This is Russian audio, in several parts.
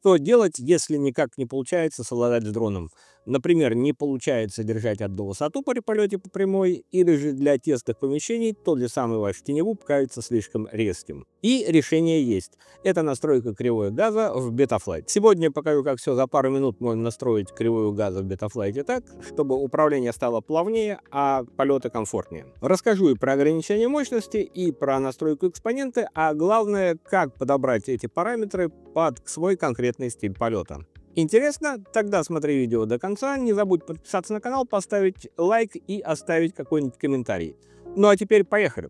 Что делать, если никак не получается совладать с дроном? Например, не получается держать одну высоту при полете по прямой, или же для тесных помещений тот же самый ваш теневуп кажется слишком резким. И решение есть. Это настройка кривой газа в Betaflight. Сегодня я покажу, как все за пару минут можно настроить кривую газа в Betaflight так, чтобы управление стало плавнее, а полеты комфортнее. Расскажу и про ограничение мощности, и про настройку экспоненты, а главное, как подобрать эти параметры под свой конкретный стиль полета. Интересно? Тогда смотри видео до конца. Не забудь подписаться на канал, поставить лайк и оставить какой-нибудь комментарий. Ну а теперь поехали!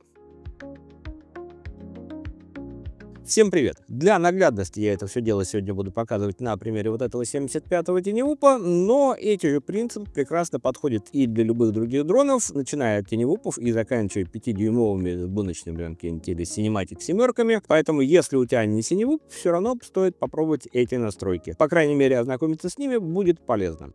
Всем привет! Для наглядности я это все дело сегодня буду показывать на примере вот этого 75-го теневупа, но эти же принцип прекрасно подходит и для любых других дронов, начиная от теневупов и заканчивая 5-дюймовыми гоночными или синематик семерками, поэтому если у тебя не синевуп, все равно стоит попробовать эти настройки. По крайней мере, ознакомиться с ними будет полезно.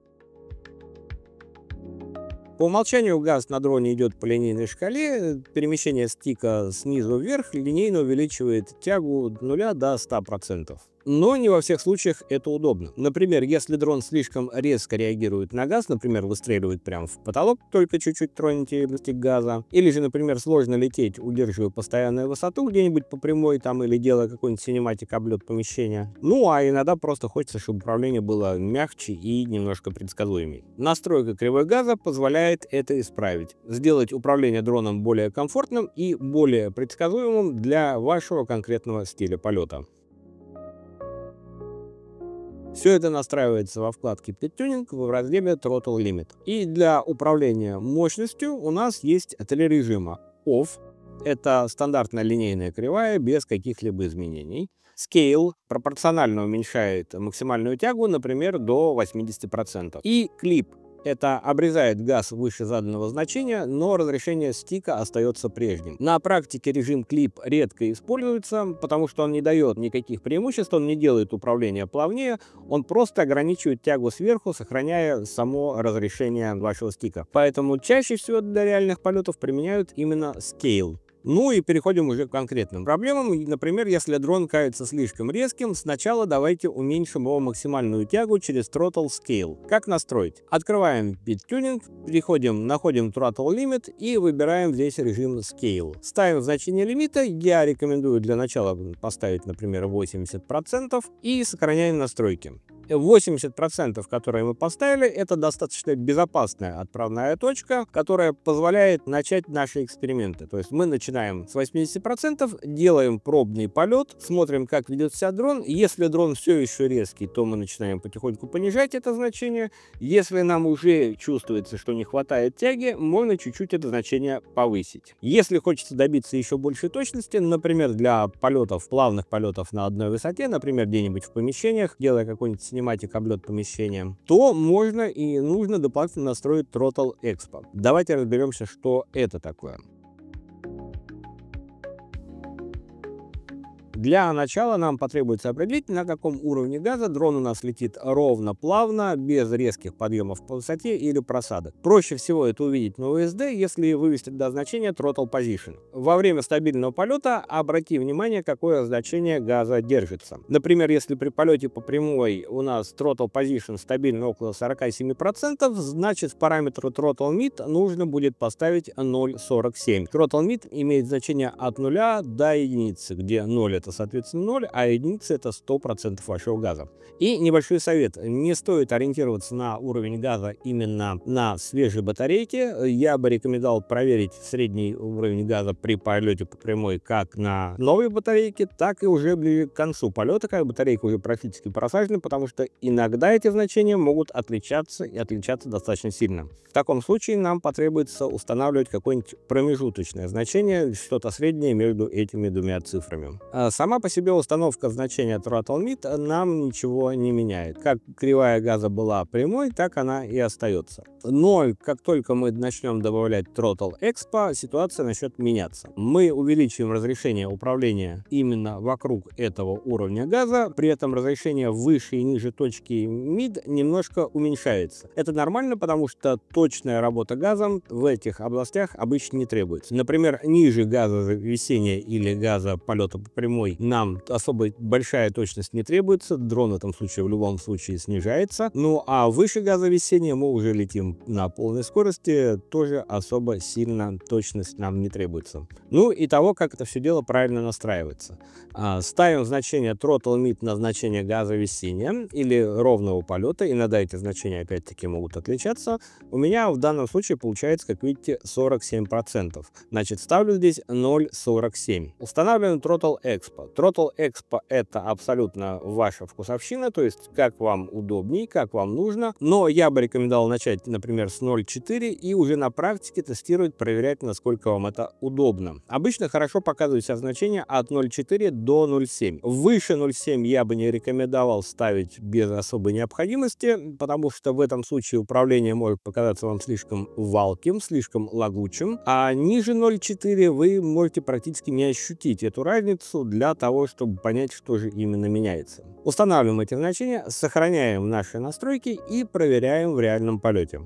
По умолчанию газ на дроне идет по линейной шкале, перемещение стика снизу вверх линейно увеличивает тягу от 0 до 100% но не во всех случаях это удобно. Например, если дрон слишком резко реагирует на газ, например, выстреливает прямо в потолок, только чуть-чуть троните достиг газа, или же, например, сложно лететь, удерживая постоянную высоту где-нибудь по прямой там или делая какой-нибудь синематик облет помещения. Ну, а иногда просто хочется, чтобы управление было мягче и немножко предсказуемее. Настройка кривой газа позволяет это исправить. Сделать управление дроном более комфортным и более предсказуемым для вашего конкретного стиля полета. Все это настраивается во вкладке PetTuning в разделе Throttle Limit. И для управления мощностью у нас есть три режима. Off – это стандартная линейная кривая без каких-либо изменений. Scale пропорционально уменьшает максимальную тягу, например, до 80%. И клип это обрезает газ выше заданного значения, но разрешение стика остается прежним. На практике режим клип редко используется, потому что он не дает никаких преимуществ, он не делает управление плавнее, он просто ограничивает тягу сверху, сохраняя само разрешение вашего стика. Поэтому чаще всего для реальных полетов применяют именно scale. Ну и переходим уже к конкретным проблемам. Например, если дрон кажется слишком резким, сначала давайте уменьшим его максимальную тягу через Throttle Scale. Как настроить? Открываем BitTuning, переходим, находим Throttle Limit и выбираем здесь режим Scale. Ставим значение лимита. Я рекомендую для начала поставить, например, 80% и сохраняем настройки. 80%, которые мы поставили, это достаточно безопасная отправная точка, которая позволяет начать наши эксперименты. То есть мы начинаем с 80%, делаем пробный полет, смотрим, как ведет себя дрон. Если дрон все еще резкий, то мы начинаем потихоньку понижать это значение. Если нам уже чувствуется, что не хватает тяги, можно чуть-чуть это значение повысить. Если хочется добиться еще большей точности, например, для полетов, плавных полетов на одной высоте, например, где-нибудь в помещениях, делая какой-нибудь снимок, пневматик облет помещения, то можно и нужно дополнительно настроить Throttle Expo. Давайте разберемся, что это такое. Для начала нам потребуется определить, на каком уровне газа дрон у нас летит ровно, плавно, без резких подъемов по высоте или просадок. Проще всего это увидеть на УСД, если вывести до значения Throttle Position. Во время стабильного полета обрати внимание, какое значение газа держится. Например, если при полете по прямой у нас Throttle Position стабильно около 47%, значит параметру Throttle Mid нужно будет поставить 0,47. Throttle Mid имеет значение от 0 до 1, где 0 это соответственно, 0, а единица – это 100% вашего газа. И небольшой совет. Не стоит ориентироваться на уровень газа именно на свежей батарейке. Я бы рекомендовал проверить средний уровень газа при полете по прямой как на новой батарейке, так и уже ближе к концу полета, когда батарейка уже практически просажена, потому что иногда эти значения могут отличаться и отличаться достаточно сильно. В таком случае нам потребуется устанавливать какое-нибудь промежуточное значение, что-то среднее между этими двумя цифрами. А сам Сама по себе установка значения throttle mid э, нам ничего не меняет. Как кривая газа была прямой, так она и остается. Но как только мы начнем добавлять throttle expo, ситуация начнет меняться. Мы увеличиваем разрешение управления именно вокруг этого уровня газа, при этом разрешение выше и ниже точки mid немножко уменьшается. Это нормально, потому что точная работа газом в этих областях обычно не требуется. Например, ниже газа весения или газа полета по прямой самой нам особо большая точность не требуется, дрон в этом случае в любом случае снижается. Ну а выше газовесения мы уже летим на полной скорости, тоже особо сильно точность нам не требуется. Ну и того, как это все дело правильно настраивается. А, ставим значение throttle mid на значение газовесения или ровного полета, иногда эти значения опять-таки могут отличаться. У меня в данном случае получается, как видите, 47%. Значит, ставлю здесь 0,47. Устанавливаем throttle X, Экспо. Throttle Экспо – это абсолютно ваша вкусовщина, то есть как вам удобнее, как вам нужно. Но я бы рекомендовал начать, например, с 0.4 и уже на практике тестировать, проверять, насколько вам это удобно. Обычно хорошо показывают себя значения от 0.4 до 0.7. Выше 0.7 я бы не рекомендовал ставить без особой необходимости, потому что в этом случае управление может показаться вам слишком валким, слишком лагучим. А ниже 0.4 вы можете практически не ощутить эту разницу. Для для того, чтобы понять, что же именно меняется. Устанавливаем эти значения, сохраняем наши настройки и проверяем в реальном полете.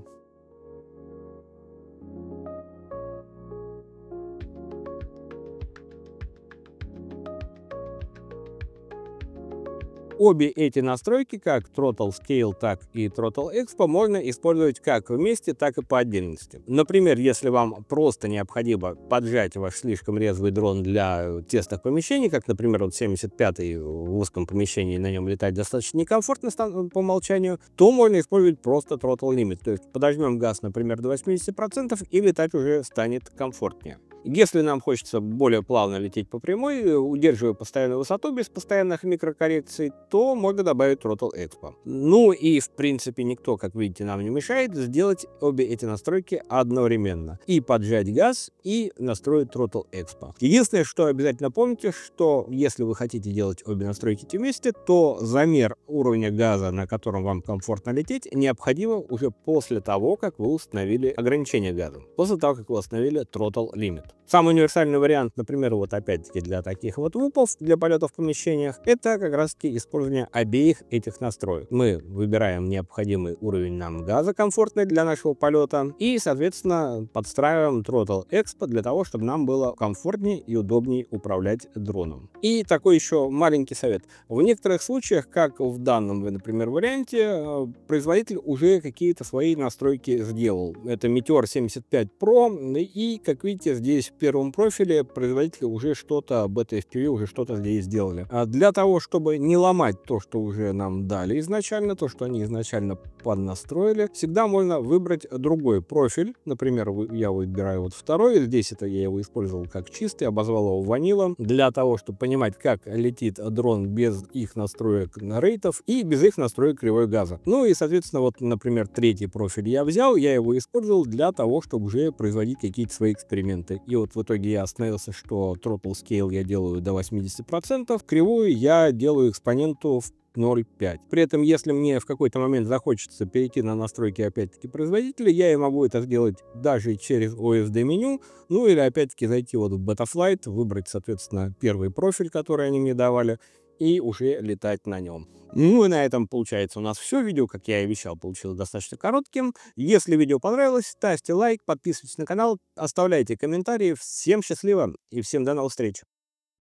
Обе эти настройки, как Throttle Scale, так и Throttle Expo, можно использовать как вместе, так и по отдельности. Например, если вам просто необходимо поджать ваш слишком резвый дрон для тесных помещений, как, например, вот 75-й в узком помещении, на нем летать достаточно некомфортно по умолчанию, то можно использовать просто Throttle Limit. То есть подожмем газ, например, до 80% и летать уже станет комфортнее. Если нам хочется более плавно лететь по прямой, э, удерживая постоянную высоту без постоянных микрокоррекций, то можно добавить Throttle Expo. Ну и, в принципе, никто, как видите, нам не мешает сделать обе эти настройки одновременно. И поджать газ, и настроить Throttle Expo. Единственное, что обязательно помните, что если вы хотите делать обе настройки вместе, то замер уровня газа, на котором вам комфортно лететь, необходимо уже после того, как вы установили ограничение газа. После того, как вы установили Throttle Limit нет. Самый универсальный вариант, например, вот опять-таки для таких вот выпов, для полетов в помещениях, это как раз-таки использование обеих этих настроек. Мы выбираем необходимый уровень нам газа, комфортный для нашего полета, и, соответственно, подстраиваем Throttle Expo для того, чтобы нам было комфортнее и удобнее управлять дроном. И такой еще маленький совет. В некоторых случаях, как в данном, например, варианте, э, производитель уже какие-то свои настройки сделал. Это Meteor 75 Pro, и, как видите, здесь здесь в первом профиле производители уже что-то об этой FPV, уже что-то здесь сделали. А для того, чтобы не ломать то, что уже нам дали изначально, то, что они изначально план настроили, всегда можно выбрать другой профиль. Например, я выбираю вот второй, здесь это я его использовал как чистый, обозвал его ванилом, для того, чтобы понимать, как летит дрон без их настроек на рейтов и без их настроек кривой газа. Ну и, соответственно, вот, например, третий профиль я взял, я его использовал для того, чтобы уже производить какие-то свои эксперименты. И вот в итоге я остановился, что throttle scale я делаю до 80%, кривую я делаю экспоненту в 0.5. При этом, если мне в какой-то момент захочется перейти на настройки опять-таки производителя, я и могу это сделать даже через OSD меню, ну или опять-таки зайти вот в Betaflight, выбрать, соответственно, первый профиль, который они мне давали, и уже летать на нем. Ну и на этом получается у нас все. Видео, как я и обещал, получилось достаточно коротким. Если видео понравилось, ставьте лайк, подписывайтесь на канал, оставляйте комментарии. Всем счастливо и всем до новых встреч!